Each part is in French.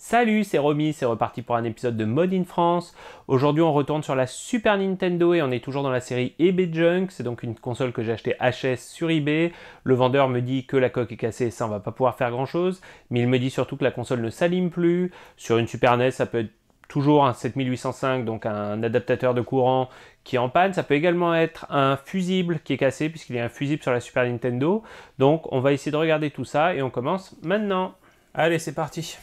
Salut, c'est Romy, c'est reparti pour un épisode de Mode in France. Aujourd'hui, on retourne sur la Super Nintendo et on est toujours dans la série eBay Junk. C'est donc une console que j'ai acheté HS sur eBay. Le vendeur me dit que la coque est cassée, ça on va pas pouvoir faire grand chose, mais il me dit surtout que la console ne s'allume plus. Sur une Super NES, ça peut être toujours un 7805, donc un adaptateur de courant qui est en panne. Ça peut également être un fusible qui est cassé puisqu'il y a un fusible sur la Super Nintendo. Donc on va essayer de regarder tout ça et on commence maintenant. Allez, c'est parti.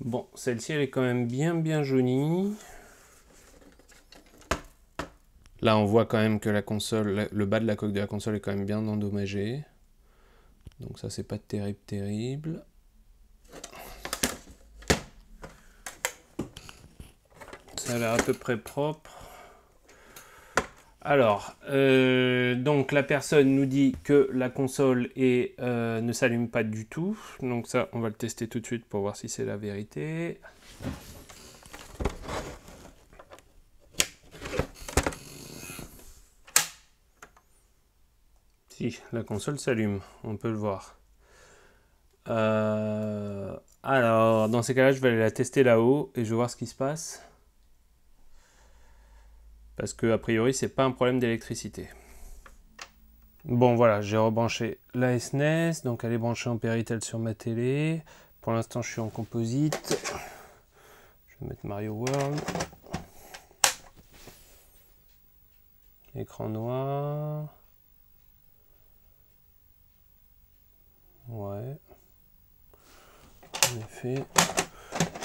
Bon, celle-ci, elle est quand même bien, bien jaunie. Là, on voit quand même que la console, le bas de la coque de la console est quand même bien endommagé. Donc ça, c'est pas terrible, terrible. Ça a l'air à peu près propre. Alors, euh, donc la personne nous dit que la console euh, ne s'allume pas du tout. Donc ça, on va le tester tout de suite pour voir si c'est la vérité. Si, la console s'allume, on peut le voir. Euh, alors, dans ces cas-là, je vais aller la tester là-haut et je vais voir ce qui se passe parce que a priori c'est pas un problème d'électricité. Bon voilà, j'ai rebranché la SNES, e donc elle est branchée en Péritel sur ma télé. Pour l'instant je suis en composite. Je vais mettre Mario World. Écran noir. Ouais. En effet,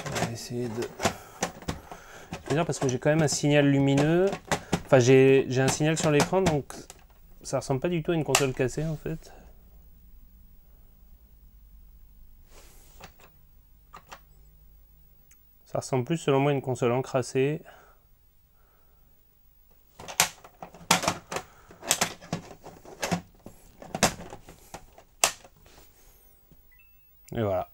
on va essayer de... C'est parce que j'ai quand même un signal lumineux Enfin, j'ai un signal sur l'écran, donc ça ressemble pas du tout à une console cassée en fait. Ça ressemble plus selon moi à une console encrassée. Et voilà.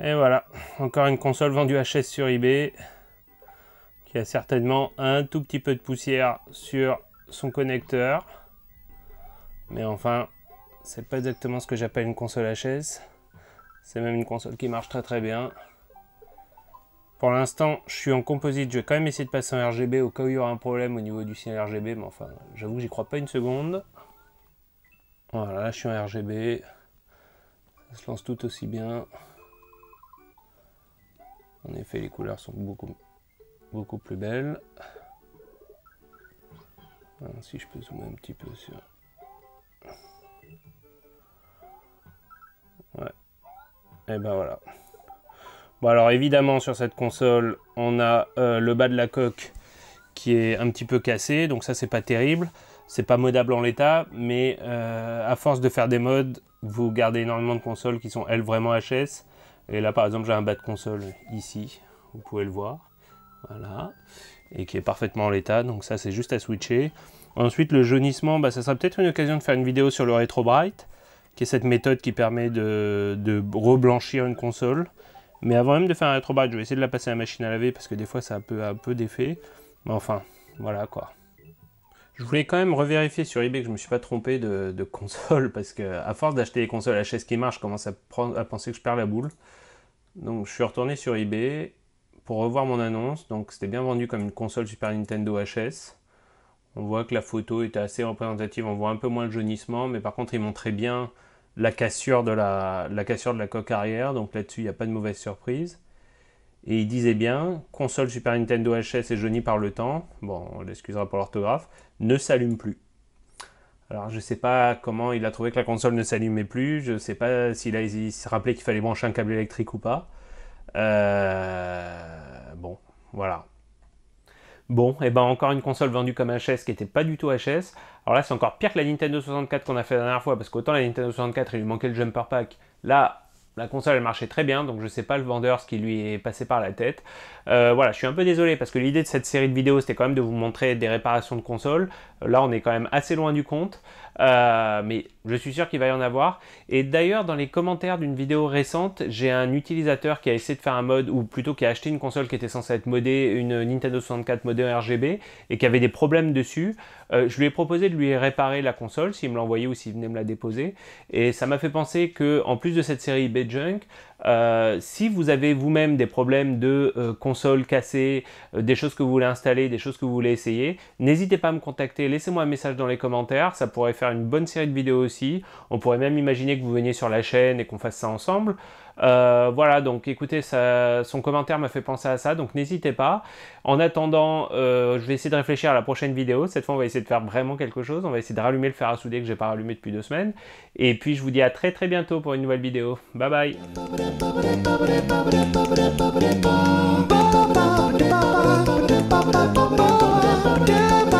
Et voilà. Encore une console vendue HS sur eBay. Il y a certainement un tout petit peu de poussière sur son connecteur. Mais enfin, c'est pas exactement ce que j'appelle une console HS. C'est même une console qui marche très très bien. Pour l'instant, je suis en composite. Je vais quand même essayer de passer en RGB au cas où il y aura un problème au niveau du signal RGB. Mais enfin, j'avoue que j'y crois pas une seconde. Voilà, là, je suis en RGB. Ça se lance tout aussi bien. En effet, les couleurs sont beaucoup beaucoup plus belle. Hein, si je peux zoomer un petit peu sur... Ouais. Et eh ben voilà. Bon alors évidemment sur cette console, on a euh, le bas de la coque qui est un petit peu cassé, donc ça c'est pas terrible. C'est pas modable en l'état, mais euh, à force de faire des modes, vous gardez énormément de consoles qui sont elles vraiment HS. Et là par exemple j'ai un bas de console ici, vous pouvez le voir voilà, et qui est parfaitement en l'état, donc ça c'est juste à switcher. Ensuite le jaunissement, bah, ça sera peut-être une occasion de faire une vidéo sur le Retro Bright, qui est cette méthode qui permet de, reblanchir une console. Mais avant même de faire un Retro Bright, je vais essayer de la passer à la machine à laver, parce que des fois ça a un peu, d'effet, mais enfin, voilà quoi. Je voulais quand même revérifier sur eBay que je me suis pas trompé de, console parce que à force d'acheter des consoles HS qui marche, je commence à penser que je perds la boule. Donc je suis retourné sur eBay pour revoir mon annonce, donc c'était bien vendu comme une console Super Nintendo HS. On voit que la photo était assez représentative, on voit un peu moins le jaunissement, mais par contre il montrait bien la cassure de la, la cassure de la coque arrière, donc là-dessus il n'y a pas de mauvaise surprise. Et il disait bien, console Super Nintendo HS est jaunie par le temps, bon on l'excusera pour l'orthographe, ne s'allume plus. Alors je sais pas comment il a trouvé que la console ne s'allumait plus, je sais pas s'il a rappelé qu'il fallait brancher un câble électrique ou pas. Euh, Bon, et eh ben encore une console vendue comme HS qui n'était pas du tout HS. Alors là, c'est encore pire que la Nintendo 64 qu'on a fait la dernière fois, parce qu'autant la Nintendo 64, il lui manquait le Jumper Pack. Là, la console elle marchait très bien, donc je sais pas le vendeur ce qui lui est passé par la tête. Euh, voilà, je suis un peu désolé parce que l'idée de cette série de vidéos c'était quand même de vous montrer des réparations de consoles. Euh, là on est quand même assez loin du compte, euh, mais je suis sûr qu'il va y en avoir. Et d'ailleurs dans les commentaires d'une vidéo récente, j'ai un utilisateur qui a essayé de faire un mode, ou plutôt qui a acheté une console qui était censée être modée, une Nintendo 64 modée en RGB, et qui avait des problèmes dessus. je lui ai proposé de lui réparer la console, s'il me l'envoyait ou s'il venait me la déposer. Et ça m'a fait penser que en plus de cette série junk. Euh, si vous avez vous-même des problèmes de euh, console cassée, euh, des choses que vous voulez installer, des choses que vous voulez essayer, n'hésitez pas à me contacter, laissez-moi un message dans les commentaires, ça pourrait faire une bonne série de vidéos aussi. On pourrait même imaginer que vous veniez sur la chaîne et qu'on fasse ça ensemble. Euh, voilà, donc écoutez, son commentaire m'a fait penser à ça, donc n'hésitez pas. En attendant, euh, je vais essayer de réfléchir à la prochaine vidéo. Cette fois, on va essayer de faire vraiment quelque chose. On va essayer de rallumer le fer à souder que j'ai pas rallumé depuis deux semaines. Et puis, je vous dis à très très bientôt pour une nouvelle vidéo. Bye bye.